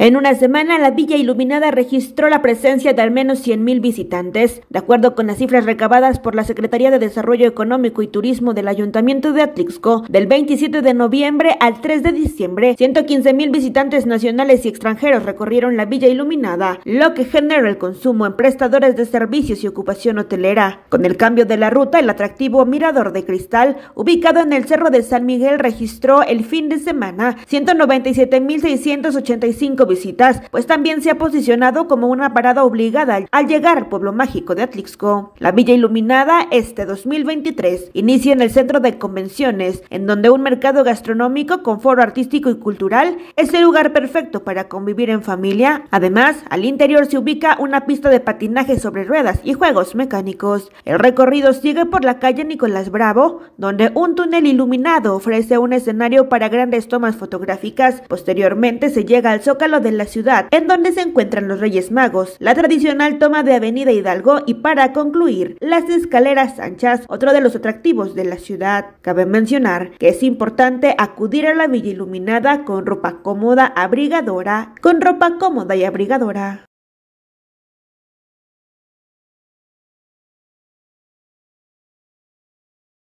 En una semana, la Villa Iluminada registró la presencia de al menos 100.000 visitantes, de acuerdo con las cifras recabadas por la Secretaría de Desarrollo Económico y Turismo del Ayuntamiento de Atlixco. Del 27 de noviembre al 3 de diciembre, 115.000 visitantes nacionales y extranjeros recorrieron la Villa Iluminada, lo que generó el consumo en prestadores de servicios y ocupación hotelera. Con el cambio de la ruta, el atractivo Mirador de Cristal, ubicado en el Cerro de San Miguel, registró el fin de semana 197.685 visitas, pues también se ha posicionado como una parada obligada al llegar al pueblo mágico de Atlixco. La Villa Iluminada este 2023 inicia en el centro de convenciones, en donde un mercado gastronómico con foro artístico y cultural es el lugar perfecto para convivir en familia. Además, al interior se ubica una pista de patinaje sobre ruedas y juegos mecánicos. El recorrido sigue por la calle Nicolás Bravo, donde un túnel iluminado ofrece un escenario para grandes tomas fotográficas. Posteriormente se llega al Zócalo de la ciudad, en donde se encuentran los Reyes Magos, la tradicional toma de Avenida Hidalgo y para concluir, las escaleras anchas, otro de los atractivos de la ciudad. Cabe mencionar que es importante acudir a la Villa Iluminada con ropa cómoda abrigadora, con ropa cómoda y abrigadora.